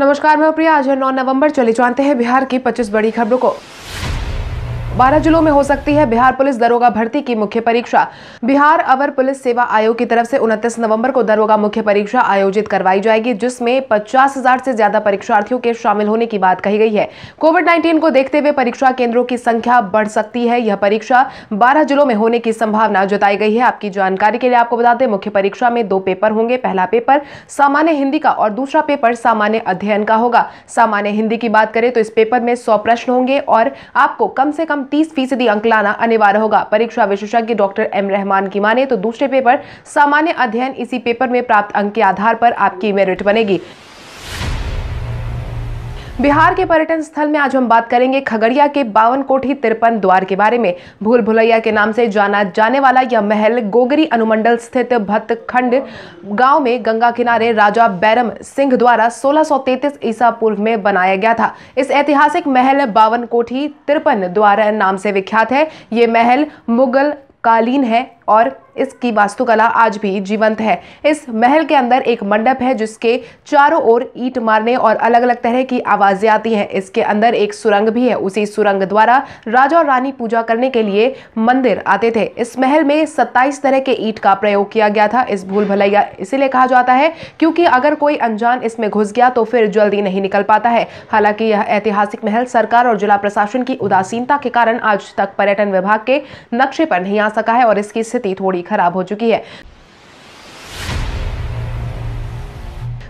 नमस्कार मैं प्रिया आज है 9 नवंबर चले जानते हैं बिहार की 25 बड़ी खबरों को बारह जिलों में हो सकती है बिहार पुलिस दरोगा भर्ती की मुख्य परीक्षा बिहार अवर पुलिस सेवा आयोग की तरफ से 29 नवंबर को दरोगा मुख्य परीक्षा आयोजित करवाई जाएगी जिसमें पचास हजार से ज्यादा परीक्षार्थियों के शामिल होने की बात कही गई है कोविड 19 को देखते हुए परीक्षा केंद्रों की संख्या बढ़ सकती है यह परीक्षा बारह जिलों में होने की संभावना जताई गई है आपकी जानकारी के लिए आपको बता दें मुख्य परीक्षा में दो पेपर होंगे पहला पेपर सामान्य हिंदी का और दूसरा पेपर सामान्य अध्ययन का होगा सामान्य हिंदी की बात करें तो इस पेपर में सौ प्रश्न होंगे और आपको कम से कम तीस फीसदी अंक लाना अनिवार्य होगा परीक्षा विशेषज्ञ डॉक्टर एम रहमान की माने तो दूसरे पेपर सामान्य अध्ययन इसी पेपर में प्राप्त अंक के आधार पर आपकी मेरिट बनेगी बिहार के पर्यटन स्थल में आज हम बात करेंगे खगड़िया के बावन कोठी तिरपन द्वार के बारे में भूल भुलैया के नाम से जाना जाने वाला यह महल गोगरी अनुमंडल स्थित भत्तखंड गांव में गंगा किनारे राजा बैरम सिंह द्वारा 1633 ईसा पूर्व में बनाया गया था इस ऐतिहासिक महल बावन कोठी तिरपन द्वार नाम से विख्यात है ये महल मुगल कालीन है और इसकी वास्तुकला आज भी जीवंत है इस महल के अंदर एक मंडप है जिसके चारों ओर ईट मारने और अलग अलग तरह की आवाज़ें आती हैं इसके अंदर एक सुरंग भी है उसी सुरंग द्वारा राजा और रानी पूजा करने के लिए मंदिर आते थे इस महल में 27 तरह के ईट का प्रयोग किया गया था इस भूल भलैया इसीलिए कहा जाता है क्योंकि अगर कोई अनजान इसमें घुस गया तो फिर जल्दी नहीं निकल पाता है हालांकि यह ऐतिहासिक महल सरकार और जिला प्रशासन की उदासीनता के कारण आज तक पर्यटन विभाग के नक्शे पर नहीं आ सका है और इसकी स्थिति थोड़ी खराब हो चुकी है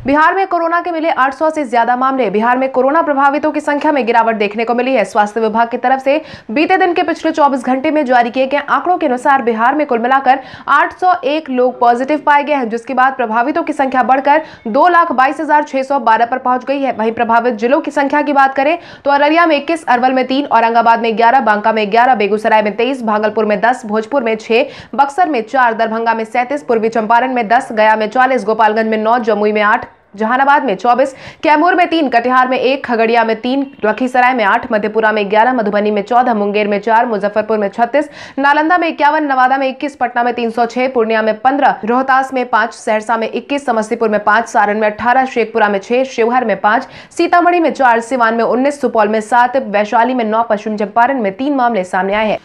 बिहार में कोरोना के मिले 800 से ज्यादा मामले बिहार में कोरोना प्रभावितों की संख्या में गिरावट देखने को मिली है स्वास्थ्य विभाग की तरफ से बीते दिन के पिछले 24 घंटे में जारी किए गए आंकड़ों के अनुसार बिहार में कुल मिलाकर 801 लोग पॉजिटिव पाए गए हैं जिसके बाद प्रभावितों की संख्या बढ़कर दो लाख बाईस हजार छह सौ बारह पर पहुंच गई है वहीं प्रभावित जिलों की संख्या की बात करें तो अररिया में इक्कीस अरवल में तीन औरंगाबाद में ग्यारह बांका में ग्यारह बेगूसराय में तेईस भागलपुर में दस भोजपुर में छह बक्सर में चार दरभंगा में सैंतीस पूर्वी चंपारण में दस गया में चालीस गोपालगंज में नौ जमुई में आठ जहानाबाद में चौबीस कैमूर में तीन कटिहार में एक खगड़िया में तीन लखीसराय में आठ मधेपुरा में ग्यारह मधुबनी में चौदह मुंगेर में चार मुजफ्फरपुर में छत्तीस नालंदा में इक्यावन नवादा में इक्कीस पटना में तीन पूर्णिया में पंद्रह रोहतास में पांच सहरसा में इक्कीस समस्तीपुर में पांच सारण में अठारह शेखपुरा में छह शिवहर में पांच सीतामढ़ी में चार सिवान में उन्नीस सुपौल में सात वैशाली में नौ पश्चिम चंपारण में तीन मामले सामने आए हैं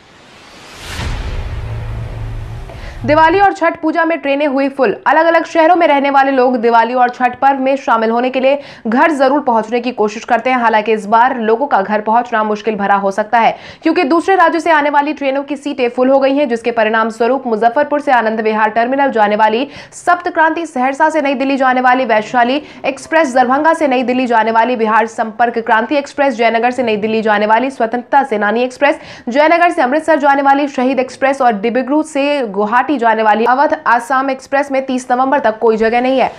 दिवाली और छठ पूजा में ट्रेनें हुई फुल अलग अलग शहरों में रहने वाले लोग दिवाली और छठ पर्व में शामिल होने के लिए घर जरूर पहुंचने की कोशिश करते हैं हालांकि इस बार लोगों का घर पहुंचना मुश्किल भरा हो सकता है क्योंकि दूसरे राज्यों से आने वाली ट्रेनों की सीटें फुल हो गई हैं जिसके परिणाम स्वरूप मुजफ्फरपुर से आनंद विहार टर्मिनल जाने वाली सप्त क्रांति सहरसा से नई दिल्ली जाने वाली वैशाली एक्सप्रेस दरभंगा से नई दिल्ली जाने वाली बिहार संपर्क क्रांति एक्सप्रेस जयनगर से नई दिल्ली जाने वाली स्वतंत्रता सेनानी एक्सप्रेस जयनगर से अमृतसर जाने वाली शहीद एक्सप्रेस और डिबिग्रू से गुवाहाटी काटी जाने वाली अवध आसाम एक्सप्रेस में तीस नवम्बर तक कोई जगह नहीं है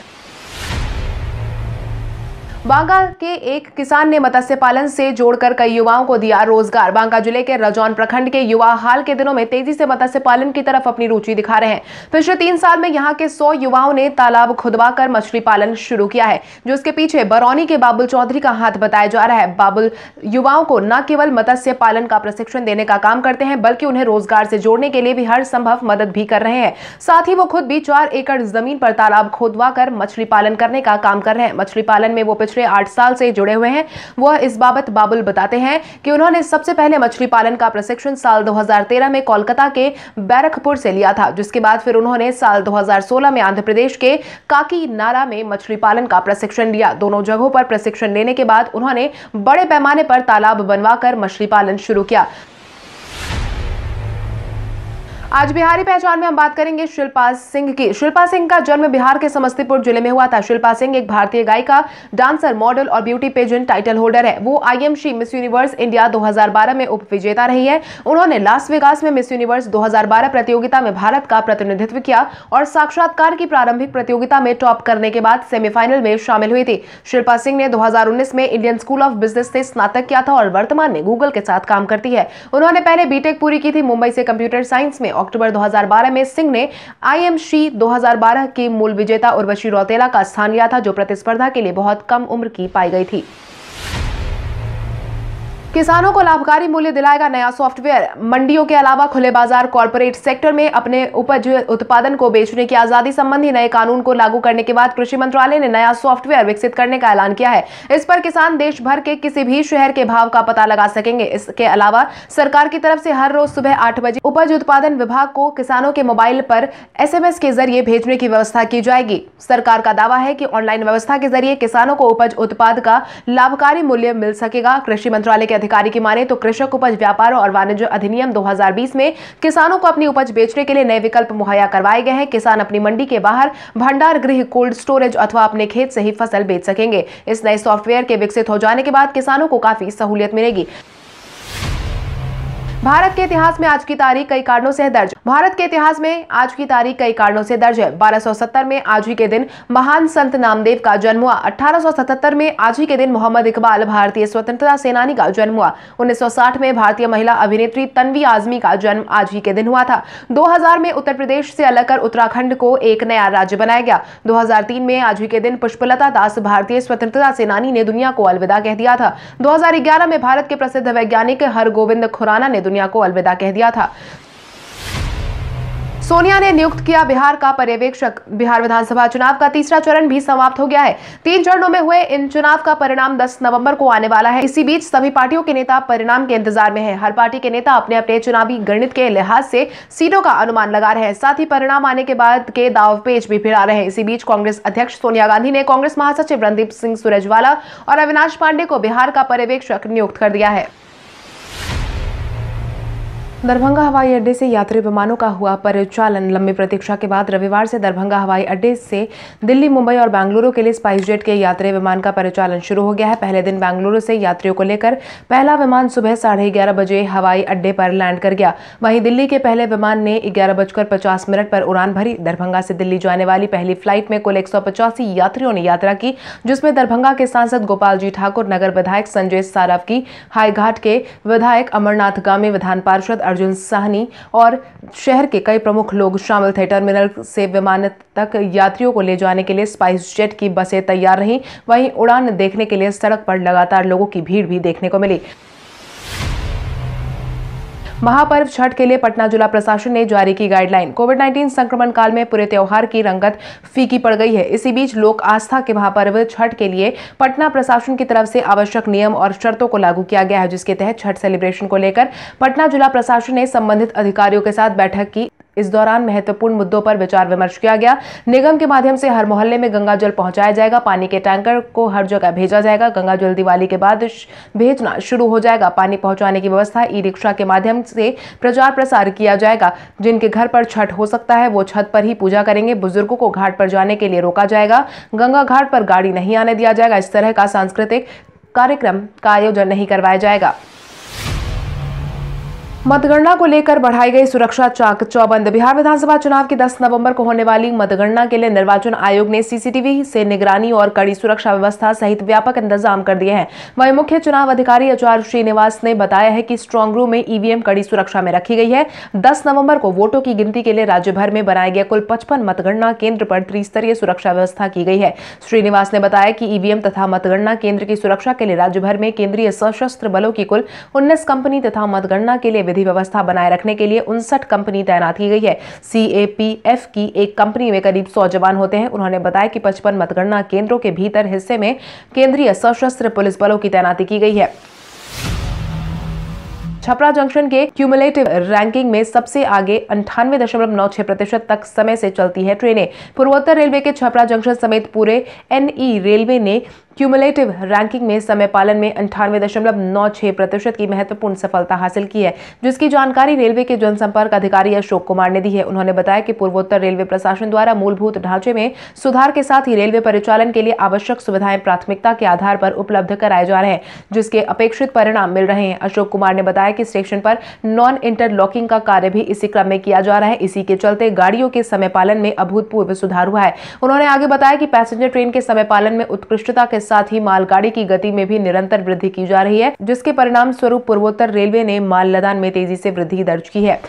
बांका के एक किसान ने मत्स्य पालन से जोड़कर कई युवाओं को दिया रोजगार बांका जिले के रजौन प्रखंड के युवा हाल के दिनों में तेजी से मत्स्य पालन की तरफ अपनी रुचि दिखा रहे हैं पिछले तीन साल में यहाँ के सौ युवाओं ने तालाब खुदवा कर मछली पालन शुरू किया है जो इसके पीछे बरौनी के बाबुल चौधरी का हाथ बताया जा रहा है बाबुल युवाओं को न केवल मत्स्य पालन का प्रशिक्षण देने का काम करते हैं बल्कि उन्हें रोजगार से जोड़ने के लिए भी हर संभव मदद भी कर रहे हैं साथ ही वो खुद भी चार एकड़ जमीन पर तालाब खोदवा कर मछली पालन करने का काम कर रहे हैं मछली पालन में वो पिछले आठ साल से जुड़े हुए हैं वह इस बाबत बाबुल बताते हैं कि उन्होंने सबसे पहले मछली पालन का प्रशिक्षण साल 2013 में कोलकाता के बैरकपुर से लिया था जिसके बाद फिर उन्होंने साल 2016 में आंध्र प्रदेश के काकी नारा में मछली पालन का प्रशिक्षण लिया दोनों जगहों पर प्रशिक्षण लेने के बाद उन्होंने बड़े पैमाने पर तालाब बनवा मछली पालन शुरू किया आज बिहारी पहचान में हम बात करेंगे शिल्पा सिंह की शिल्पा सिंह का जन्म बिहार के समस्तीपुर जिले में हुआ था शिल्पा सिंह एक भारतीय गायिका डांसर मॉडल और ब्यूटी पेजेंट टाइटल होल्डर है वो I am she Miss Universe India 2012 में उप विजेता रही है उन्होंने लास वेगास में मिस यूनिवर्स दो प्रतियोगिता में भारत का प्रतिनिधित्व किया और साक्षात्कार की प्रारंभिक प्रतियोगिता में टॉप करने के बाद सेमीफाइनल में शामिल हुई थी शिल्पा सिंह ने दो में इंडियन स्कूल ऑफ बिजनेस से स्नातक किया था और वर्तमान में गूगल के साथ काम करती है उन्होंने पहले बीटेक पूरी की थी मुंबई से कंप्यूटर साइंस में अक्टूबर 2012 में सिंह ने आई एम शी 2012 के मूल विजेता उर्वशी रौतेला का स्थान लिया था जो प्रतिस्पर्धा के लिए बहुत कम उम्र की पाई गई थी किसानों को लाभकारी मूल्य दिलाएगा नया सॉफ्टवेयर मंडियों के अलावा खुले बाजार कॉरपोरेट सेक्टर में अपने उपज उत्पादन को बेचने की आजादी संबंधी नए कानून को लागू करने के बाद कृषि मंत्रालय ने नया सॉफ्टवेयर विकसित करने का ऐलान किया है इस पर किसान देश भर के किसी भी शहर के भाव का पता लगा सकेंगे इसके अलावा सरकार की तरफ से हर रोज सुबह आठ बजे उपज उत्पादन विभाग को किसानों के मोबाइल पर एस के जरिए भेजने की व्यवस्था की जाएगी सरकार का दावा है की ऑनलाइन व्यवस्था के जरिए किसानों को उपज उत्पाद का लाभकारी मूल्य मिल सकेगा कृषि मंत्रालय के अधिकारी की माने तो कृषक उपज व्यापार और वाणिज्य अधिनियम 2020 में किसानों को अपनी उपज बेचने के लिए नए विकल्प मुहैया करवाए गए हैं किसान अपनी मंडी के बाहर भंडार गृह कोल्ड स्टोरेज अथवा अपने खेत से ही फसल बेच सकेंगे इस नए सॉफ्टवेयर के विकसित हो जाने के बाद किसानों को काफी सहूलियत मिलेगी भारत के इतिहास में आज की तारीख कई कारणों से दर्ज भारत के इतिहास में आज की तारीख कई कारणों से दर्ज है 1270 में आज ही के दिन महान संत नामदेव का जन्म हुआ 1877 में आज ही के दिन मोहम्मद इकबाल भारतीय स्वतंत्रता सेनानी का जन्म हुआ 1960 में भारतीय महिला अभिनेत्री तनवी आजमी का जन्म आज ही के दिन हुआ था दो में उत्तर प्रदेश से अलग कर उत्तराखंड को एक नया राज्य बनाया गया दो में आज ही के दिन पुष्पलता दास भारतीय स्वतंत्रता सेनानी ने दुनिया को अलविदा कह दिया था दो में भारत के प्रसिद्ध वैज्ञानिक हर खुराना ने दुनिया को अलविदा कह दिया था सोनिया ने नियुक्त किया बिहार का पर्यवेक्षक बिहार विधानसभा चुनाव का तीसरा चरण भी समाप्त हो गया है तीन चरणों में हुए इन चुनाव का परिणाम 10 नवंबर को आने वाला है इसी बीच सभी पार्टियों के नेता परिणाम के इंतजार में हैं हर पार्टी के नेता अपने अपने चुनावी गणित के लिहाज से सीटों का अनुमान लगा रहे हैं साथ ही परिणाम आने के बाद के दाव पेज भी फिर रहे हैं इसी बीच कांग्रेस अध्यक्ष सोनिया गांधी ने कांग्रेस महासचिव रणदीप सिंह सुरजवाला और अविनाश पांडे को बिहार का पर्यवेक्षक नियुक्त कर दिया है दरभंगा हवाई अड्डे से यात्री विमानों का हुआ परिचालन लंबी प्रतीक्षा के बाद रविवार से दरभंगा हवाई अड्डे से दिल्ली मुंबई और बेंगलुरु के लिए स्पाइसजेट के यात्री विमान का परिचालन शुरू हो गया है पहले दिन बेंगलुरु से यात्रियों को लेकर पहला विमान सुबह साढ़े ग्यारह बजे हवाई अड्डे पर लैंड कर गया वहीं दिल्ली के पहले विमान ने ग्यारह बजकर पचास मिनट पर उड़ान भरी दरभंगा से दिल्ली जाने वाली पहली फ्लाइट में कुल एक यात्रियों ने यात्रा की जिसमें दरभंगा के सांसद गोपाल जी ठाकुर नगर विधायक संजय सारव की हाईघाट के विधायक अमरनाथ गामी विधान पार्षद अर्जुन साहनी और शहर के कई प्रमुख लोग शामिल थे टर्मिनल से विमान तक यात्रियों को ले जाने के लिए स्पाइस जेट की बसें तैयार रहीं वहीं उड़ान देखने के लिए सड़क पर लगातार लोगों की भीड़ भी देखने को मिली महापर्व छठ के लिए पटना जिला प्रशासन ने जारी की गाइडलाइन कोविड नाइन्टीन संक्रमण काल में पूरे त्यौहार की रंगत फीकी पड़ गई है इसी बीच लोक आस्था के महापर्व छठ के लिए पटना प्रशासन की तरफ से आवश्यक नियम और शर्तों को लागू किया गया है जिसके तहत छठ सेलिब्रेशन को लेकर पटना जिला प्रशासन ने संबंधित अधिकारियों के साथ बैठक की इस दौरान महत्वपूर्ण मुद्दों पर विचार विमर्श किया गया निगम के माध्यम से हर मोहल्ले में गंगा जल पहुंचाया जाएगा पानी के टैंकर को हर जगह भेजा जाएगा गंगा जल दिवाली के बाद भेजना शुरू हो जाएगा पानी पहुंचाने की व्यवस्था ई रिक्शा के माध्यम से प्रचार प्रसार किया जाएगा जिनके घर पर छठ हो सकता है वो छत पर ही पूजा करेंगे बुजुर्गों को घाट पर जाने के लिए रोका जाएगा गंगा घाट पर गाड़ी नहीं आने दिया जाएगा इस तरह का सांस्कृतिक कार्यक्रम का आयोजन नहीं करवाया जाएगा मतगणना को लेकर बढ़ाई गई सुरक्षा चाक चौबंद बिहार विधानसभा चुनाव की 10 नवंबर को होने वाली मतगणना के लिए निर्वाचन आयोग ने सीसीटीवी से निगरानी और कड़ी सुरक्षा व्यवस्था सहित व्यापक इंतजाम कर दिए हैं वहीं मुख्य चुनाव अधिकारी आचार्य श्रीनिवास ने बताया है कि स्ट्रांग रूम में ईवीएम e कड़ी सुरक्षा में रखी गई है दस नवम्बर को वोटों की गिनती के लिए राज्य भर में बनाए गए कुल पचपन मतगणना केंद्र पर त्रिस्तरीय सुरक्षा व्यवस्था की गई है श्रीनिवास ने बताया कि ईवीएम e तथा मतगणना केंद्र की सुरक्षा के लिए राज्य भर में केंद्रीय सशस्त्र बलों की कुल उन्नीस कंपनी तथा मतगणना के लिए विधि व्यवस्था बनाए रखने के लिए उनसठ कंपनी तैनात की गई है सीएपीएफ की एक कंपनी में करीब सौ जवान होते हैं उन्होंने बताया कि पचपन मतगणना केंद्रों के भीतर हिस्से में केंद्रीय सशस्त्र पुलिस बलों की तैनाती की गई है छपरा जंक्शन के क्यूमुलेटिव रैंकिंग में सबसे आगे अंठानवे दशमलव नौ छह प्रतिशत तक समय से चलती है ट्रेनें पूर्वोत्तर रेलवे के छपरा जंक्शन समेत पूरे एनई e रेलवे ने क्यूमुलेटिव रैंकिंग में समय पालन में अंठानवे दशमलव नौ छह प्रतिशत की महत्वपूर्ण सफलता हासिल की है जिसकी जानकारी रेलवे के जनसंपर्क अधिकारी अशोक कुमार ने दी है उन्होंने बताया कि पूर्वोत्तर रेलवे प्रशासन द्वारा मूलभूत ढांचे में सुधार के साथ ही रेलवे परिचालन के लिए आवश्यक सुविधाएं प्राथमिकता के आधार पर उपलब्ध कराए जा रहे हैं जिसके अपेक्षित परिणाम मिल रहे हैं अशोक कुमार ने बताया कि स्टेशन पर नॉन इंटरलॉकिंग का कार्य भी इसी क्रम में किया जा रहा है इसी के चलते गाड़ियों के समय पालन में अभूतपूर्व सुधार हुआ है उन्होंने आगे बताया कि पैसेंजर ट्रेन के समय पालन में उत्कृष्टता के साथ ही मालगाड़ी की गति में भी निरंतर वृद्धि की जा रही है जिसके परिणाम स्वरूप पूर्वोत्तर रेलवे ने माल लदान में तेजी से वृद्धि दर्ज की है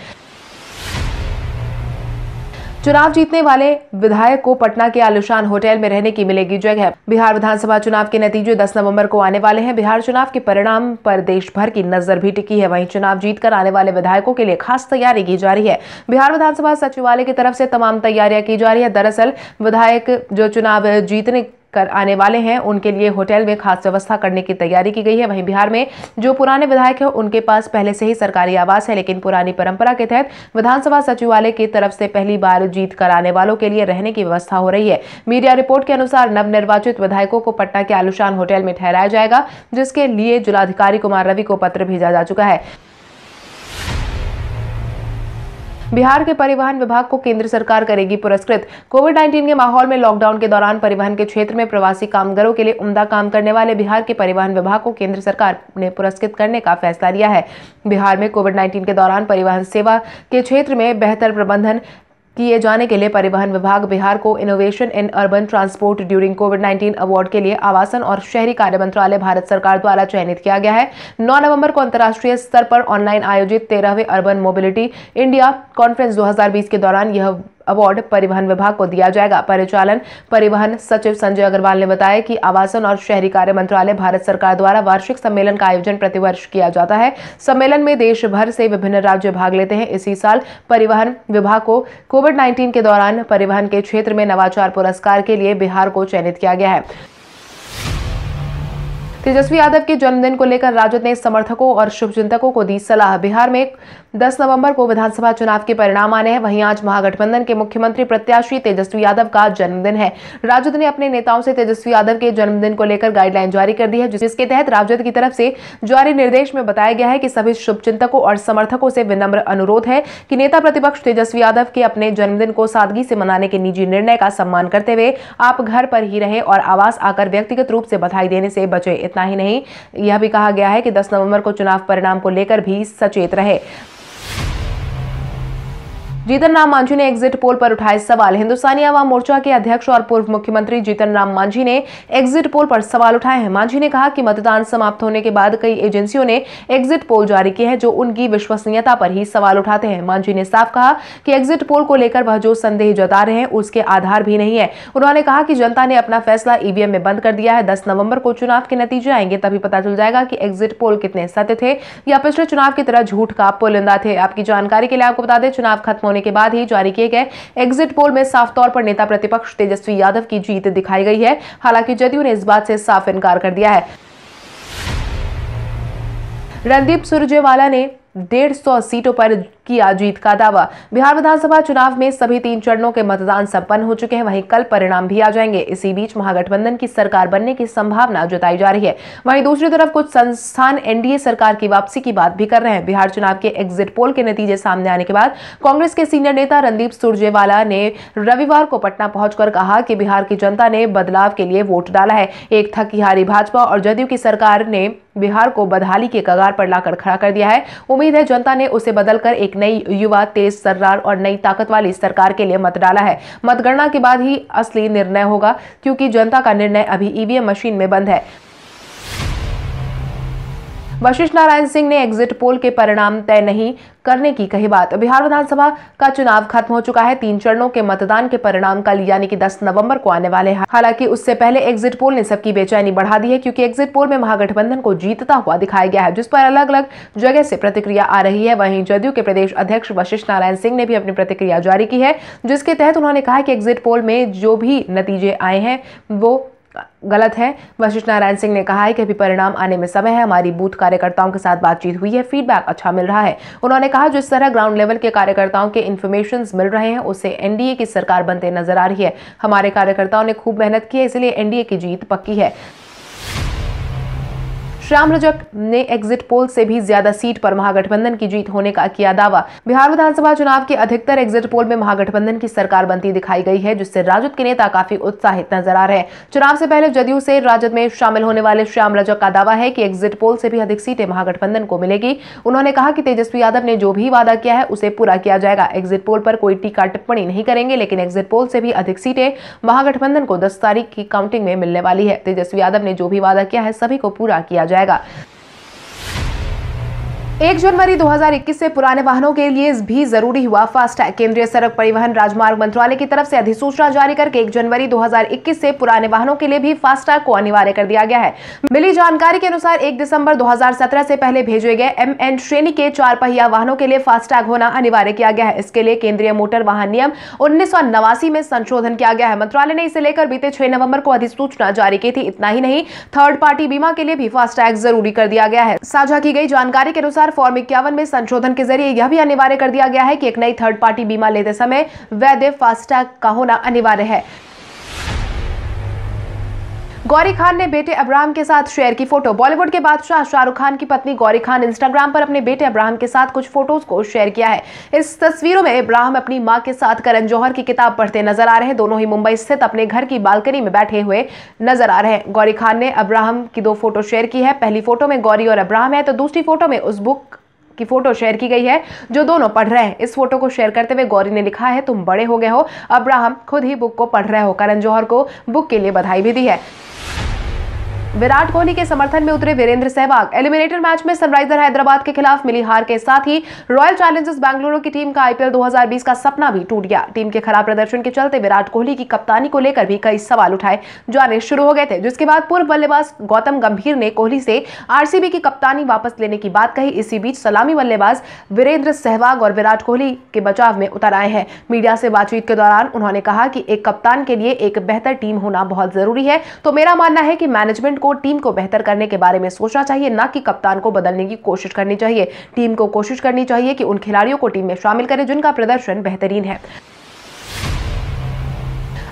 चुनाव जीतने वाले विधायक को पटना के आलिशान होटल में रहने की मिलेगी जगह बिहार विधानसभा चुनाव के नतीजे 10 नवंबर को आने वाले हैं बिहार चुनाव के परिणाम पर देश भर की नजर भी टिकी है वहीं चुनाव जीतकर आने वाले विधायकों के लिए खास तैयारी की जा रही है बिहार विधानसभा सचिवालय की तरफ से तमाम तैयारियां की जा रही है दरअसल विधायक जो चुनाव जीतने कर आने वाले हैं उनके लिए होटल में खास व्यवस्था करने की तैयारी की गई है वहीं बिहार में जो पुराने विधायक हैं उनके पास पहले से ही सरकारी आवास है लेकिन पुरानी परंपरा के तहत विधानसभा सचिवालय की तरफ से पहली बार जीत कराने वालों के लिए रहने की व्यवस्था हो रही है मीडिया रिपोर्ट के अनुसार नवनिर्वाचित विधायकों को पटना के आलुशान होटल में ठहराया जाएगा जिसके लिए जिलाधिकारी कुमार रवि को पत्र भेजा जा चुका है बिहार के परिवहन विभाग को केंद्र सरकार करेगी पुरस्कृत कोविड नाइन्टीन के माहौल में लॉकडाउन के दौरान परिवहन के क्षेत्र में प्रवासी कामगारों के लिए उमदा काम करने वाले बिहार के परिवहन विभाग को केंद्र सरकार ने पुरस्कृत करने का फैसला लिया है बिहार में कोविड नाइन्टीन के दौरान परिवहन सेवा के क्षेत्र में बेहतर प्रबंधन किए जाने के लिए परिवहन विभाग बिहार को innovation in urban transport during COVID 19 award के लिए आवासन और शहरी कार्य मंत्रालय भारत सरकार द्वारा चयनित किया गया है 9 नवंबर को अंतर्राष्ट्रीय स्तर पर ऑनलाइन आयोजित तेरहवें अर्बन मोबिलिटी इंडिया कॉन्फ्रेंस 2020 के दौरान यह अवार्ड परिवहन विभाग को दिया जाएगा परिचालन परिवहन सचिव संजय अग्रवाल ने बताया कि आवासन और शहरी कार्य मंत्रालय भारत सरकार द्वारा वार्षिक सम्मेलन का आयोजन प्रतिवर्ष किया जाता है सम्मेलन में देश भर से विभिन्न राज्य भाग लेते हैं इसी साल परिवहन विभाग को कोविड नाइन्टीन के दौरान परिवहन के क्षेत्र में नवाचार पुरस्कार के लिए बिहार को चयनित किया गया है तेजस्वी यादव के जन्मदिन को लेकर राजद ने समर्थकों और शुभचिंतकों को दी सलाह बिहार में 10 नवंबर को विधानसभा चुनाव के परिणाम आने हैं वहीं आज महागठबंधन के मुख्यमंत्री प्रत्याशी तेजस्वी यादव का जन्मदिन है राजद ने अपने नेताओं से तेजस्वी यादव के जन्मदिन को लेकर गाइडलाइन जारी कर दी है जिसके तहत राजद की तरफ से जारी निर्देश में बताया गया है कि सभी शुभचिंतकों और समर्थकों से विनम्र अनुरोध है कि नेता प्रतिपक्ष तेजस्वी यादव के अपने जन्मदिन को सादगी से मनाने के निजी निर्णय का सम्मान करते हुए आप घर पर ही रहे और आवास आकर व्यक्तिगत रूप से बधाई देने से बचे इतना ही नहीं यह भी कहा गया है कि दस नवम्बर को चुनाव परिणाम को लेकर भी सचेत रहे जीतन राम मांझी ने एग्जिट पोल पर उठाए सवाल हिंदुस्तानी आवाम मोर्चा के अध्यक्ष और पूर्व मुख्यमंत्री जीतन राम मांझी ने एग्जिट पोल पर सवाल उठाए हैं मांझी ने कहा कि मतदान समाप्त होने के बाद कई एजेंसियों ने एग्जिट पोल जारी किए हैं जो उनकी विश्वसनीयता पर ही सवाल उठाते हैं मांझी ने साफ कहा कि एग्जिट पोल को लेकर वह जो संदेह जता रहे हैं उसके आधार भी नहीं है उन्होंने कहा कि जनता ने अपना फैसला ईवीएम e में बंद कर दिया है दस नवम्बर को चुनाव के नतीजे आएंगे तभी पता चल जाएगा कि एग्जिट पोल कितने सत्य थे या पिछले चुनाव की तरह झूठ का पुलिंदा थे आपकी जानकारी के लिए आपको बता दें चुनाव खत्म होने के बाद ही जारी किए गए एग्जिट पोल में साफ तौर पर नेता प्रतिपक्ष तेजस्वी यादव की जीत दिखाई गई है हालांकि जदयू ने इस बात से साफ इनकार कर दिया है रणदीप सुरजेवाला ने डेढ़ सौ सीटों पर किया जीत का दावा बिहार विधानसभा चुनाव में सभी तीन चरणों के मतदान संपन्न हो चुके हैं वहीं कल परिणाम भी आ जाएंगे इसी बीच महागठबंधन की सरकार बनने की संभावना जताई जा रही है वहीं दूसरी तरफ कुछ संस्थान एनडीए सरकार की वापसी की बात भी कर रहे हैं बिहार चुनाव के एग्जिट पोल के नतीजे सामने आने के बाद कांग्रेस के सीनियर नेता रणदीप सुरजेवाला ने रविवार को पटना पहुंचकर कहा कि बिहार की जनता ने बदलाव के लिए वोट डाला है एक थकी हारी भाजपा और जदयू की सरकार ने बिहार को बदहाली के कगार पर लाकर खड़ा कर दिया है उम्मीद है जनता ने उसे बदलकर एक नई युवा तेज सर्रार और नई ताकत वाली सरकार के लिए मत डाला है मतगणना के बाद ही असली निर्णय होगा क्योंकि जनता का निर्णय अभी ईवीएम मशीन में बंद है वशिष्ठ नारायण सिंह ने एग्जिट पोल के परिणाम तय नहीं करने की कही बात बिहार विधानसभा का चुनाव खत्म हो चुका है तीन चरणों के मतदान के परिणाम कल यानी कि 10 नवंबर को आने वाले हैं हालांकि उससे पहले एग्जिट पोल ने सबकी बेचैनी बढ़ा दी है क्योंकि एग्जिट पोल में महागठबंधन को जीतता हुआ दिखाया गया है जिस पर अलग अलग जगह से प्रतिक्रिया आ रही है वहीं जदयू के प्रदेश अध्यक्ष वशिष्ठ नारायण सिंह ने भी अपनी प्रतिक्रिया जारी की है जिसके तहत उन्होंने कहा कि एग्जिट पोल में जो भी नतीजे आए हैं वो गलत है वशिष्ठ नारायण सिंह ने कहा है कि अभी परिणाम आने में समय है हमारी बूथ कार्यकर्ताओं के साथ बातचीत हुई है फीडबैक अच्छा मिल रहा है उन्होंने कहा जिस तरह ग्राउंड लेवल के कार्यकर्ताओं के इन्फॉर्मेशन मिल रहे हैं उससे एनडीए की सरकार बनते नजर आ रही है हमारे कार्यकर्ताओं ने खूब मेहनत की है इसलिए एनडीए की जीत पक्की है श्याम रजक ने एग्जिट पोल से भी ज्यादा सीट पर महागठबंधन की जीत होने का किया दावा बिहार विधानसभा चुनाव के अधिकतर एग्जिट पोल में महागठबंधन की सरकार बनती दिखाई गई है जिससे राजद के नेता काफी उत्साहित नजर आ रहे हैं चुनाव से पहले जदयू से राजद में शामिल होने वाले श्याम रजक का दावा है की एग्जिट पोल से भी अधिक सीटें महागठबंधन को मिलेगी उन्होंने कहा की तेजस्वी यादव ने जो भी वादा किया है उसे पूरा किया जाएगा एग्जिट पोल पर कोई टीका टिप्पणी नहीं करेंगे लेकिन एग्जिट पोल से भी अधिक सीटें महागठबंधन को दस तारीख की काउंटिंग में मिलने वाली है तेजस्वी यादव ने जो भी वादा किया है सभी को पूरा किया जाएगा 那个。एक जनवरी 2021 से पुराने वाहनों के लिए भी जरूरी हुआ फास्टैग केंद्रीय सड़क परिवहन राजमार्ग मंत्रालय की तरफ से अधिसूचना जारी करके एक जनवरी 2021 से पुराने वाहनों के लिए भी फास्टैग को अनिवार्य कर दिया गया है मिली जानकारी के अनुसार 1 दिसंबर 2017 से पहले भेजे गए एम एन श्रेणी के चार पहिया वाहनों के लिए फास्टैग होना अनिवार्य किया गया है इसके लिए केंद्रीय मोटर वाहन नियम उन्नीस में संशोधन किया गया है मंत्रालय ने इसे लेकर बीते छह नवम्बर को अधिसूचना जारी की थी इतना ही नहीं थर्ड पार्टी बीमा के लिए भी फास्टैग जरूरी कर दिया गया है साझा की गई जानकारी के अनुसार फॉर्म इक्यावन में संशोधन के जरिए यह भी अनिवार्य कर दिया गया है कि एक नई थर्ड पार्टी बीमा लेते समय वैध फास्टैग का होना अनिवार्य है गौरी खान ने बेटे अब्राहम के साथ शेयर की फोटो बॉलीवुड के बादशाह शाहरुख खान की पत्नी गौरी खान इंस्टाग्राम पर अपने बेटे अब्राहम के साथ कुछ फोटोज को शेयर किया है इस तस्वीरों में अब्राहम अपनी माँ के साथ करण जौहर की किताब पढ़ते नजर आ रहे हैं दोनों ही मुंबई स्थित अपने घर की बालकनी में बैठे हुए नजर आ रहे हैं गौरी खान ने अब्राहम की दो फोटो शेयर की है पहली फोटो में गौरी और अब्राहम है तो दूसरी फोटो में उस बुक की फोटो शेयर की गई है जो दोनों पढ़ रहे हैं इस फोटो को शेयर करते हुए गौरी ने लिखा है तुम बड़े हो गए हो अब्राहम खुद ही बुक को पढ़ रहे हो करण जौहर को बुक के लिए बधाई भी दी है विराट कोहली के समर्थन में उतरे वीरेंद्र सहवाग एलिमिनेटर मैच में सनराइजर हैदराबाद के खिलाफ मिली हार के साथ ही रॉयल चैलेंजर्स बेंगलुरु की टीम का आईपीएल 2020 का सपना भी टूट गया टीम के खराब प्रदर्शन के चलते विराट कोहली की कप्तानी को लेकर भी कई सवाल उठाए जाने शुरू हो गए थे जिसके बाद पूर्व बल्लेबाज गौतम गंभीर ने कोहली से आरसीबी की कप्तानी वापस लेने की बात कही इसी बीच सलामी बल्लेबाज वीरेंद्र सहवाग और विराट कोहली के बचाव में उतर आए हैं मीडिया से बातचीत के दौरान उन्होंने कहा कि एक कप्तान के लिए एक बेहतर टीम होना बहुत जरूरी है तो मेरा मानना है कि मैनेजमेंट को टीम को बेहतर करने के बारे में सोचना चाहिए ना कि कप्तान को बदलने की कोशिश करनी चाहिए टीम को कोशिश करनी चाहिए कि उन खिलाड़ियों को टीम में शामिल करें जिनका प्रदर्शन बेहतरीन है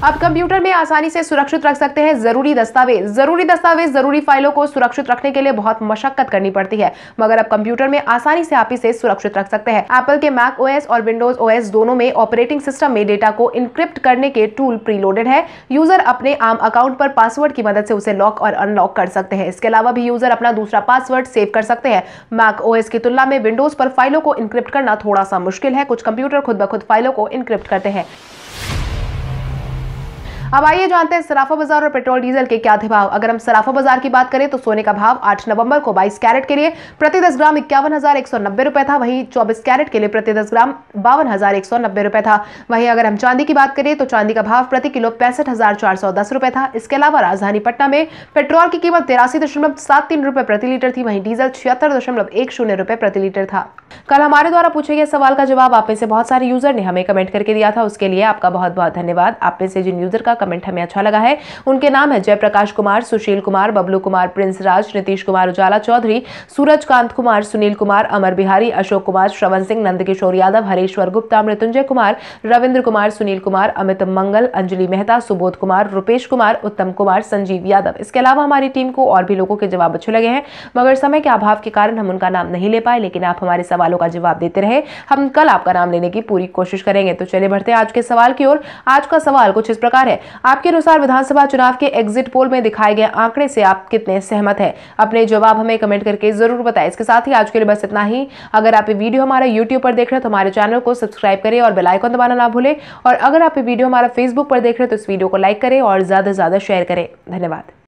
आप कंप्यूटर में आसानी से सुरक्षित रख सकते हैं जरूरी दस्तावेज जरूरी दस्तावेज जरूरी फाइलों को सुरक्षित रखने के लिए बहुत मशक्कत करनी पड़ती है मगर अब कंप्यूटर में आसानी से आप इसे सुरक्षित रख सकते हैं एप्पल के मैक ओएस और विंडोज ओएस दोनों में ऑपरेटिंग सिस्टम में डेटा को इनक्रिप्ट करने के टूल प्रीलोडेड है यूजर अपने आम अकाउंट पर पासवर्ड की मदद से उसे लॉक और अनलॉक कर सकते हैं इसके अलावा भी यूजर अपना दूसरा पासवर्ड सेव कर सकते हैं मैक ओएस की तुलना में विंडोज पर फाइलों को इंक्रिप्ट करना थोड़ा सा मुश्किल है कुछ कंप्यूटर खुद ब खुद फाइलों को इनक्रिप्ट करते हैं अब आइए जानते हैं सराफा बाजार और पेट्रोल डीजल के क्या थे भाव अगर हम सराफा बाजार की बात करें तो सोने का भाव आठ नवंबर को बाईस कैरेट के लिए प्रति दस ग्राम इक्यावन हजार एक सौ नब्बे रुपए था वहीं चौबीस कैरेट के लिए प्रति दस ग्राम बावन हजार एक सौ नब्बे रुपए था वहीं अगर हम चांदी की बात करें तो चांदी का भाव प्रति किलो पैंसठ हजार चार सौ दस रुपए था इसके अलावा राजधानी पटना में पेट्रोल की कीमत तिरासी दशमलव सात तीन रुपए प्रति लीटर थी वहीं डीजल छिहत्तर दशमलव एक शून्य रुपए प्रति लीटर था कल हमारे द्वारा पूछे गए सवाल का जवाब आप में से बहुत सारे यूजर ने हमें कमेंट करके दिया था उसके लिए आपका बहुत बहुत धन्यवाद आप में से जिन यूजर का कमेंट हमें अच्छा लगा है उनके नाम है जयप्रकाश कुमार सुशील कुमार बबलू कुमार प्रिंस राज नीतीश कुमार उजाला चौधरी सूरज कांत कुमार सुनील कुमार अमर बिहारी अशोक कुमार श्रवण सिंह नंदकिशोर यादव हरेश्वर गुप्ता मृत्युंजय कुमार रविंद्र कुमार सुनील कुमार अमित मंगल अंजलि मेहता सुबोध कुमार रूपेश कुमार उत्तम कुमार संजीव यादव इसके अलावा हमारी टीम को और भी लोगों के जवाब अच्छे लगे हैं मगर समय के अभाव के कारण हम उनका नाम नहीं ले पाए लेकिन आप हमारे सवालों का जवाब देते रहे हम कल आपका नाम लेने की पूरी कोशिश करेंगे तो चले बढ़ते हैं आज के सवाल की ओर आज का सवाल कुछ इस प्रकार है आपके अनुसार विधानसभा चुनाव के एग्जिट पोल में दिखाए गए आंकड़े से आप कितने सहमत हैं अपने जवाब हमें कमेंट करके जरूर बताएं इसके साथ ही आज के लिए बस इतना ही अगर आप ये वीडियो हमारे यूट्यूब पर देख रहे हैं तो हमारे चैनल को सब्सक्राइब करें और बेलाइकॉन दबाना ना भूलें और अगर आप ये वीडियो हमारा फेसबुक पर देख रहे हैं तो इस वीडियो को लाइक करें और ज़्यादा से ज़्यादा शेयर करें धन्यवाद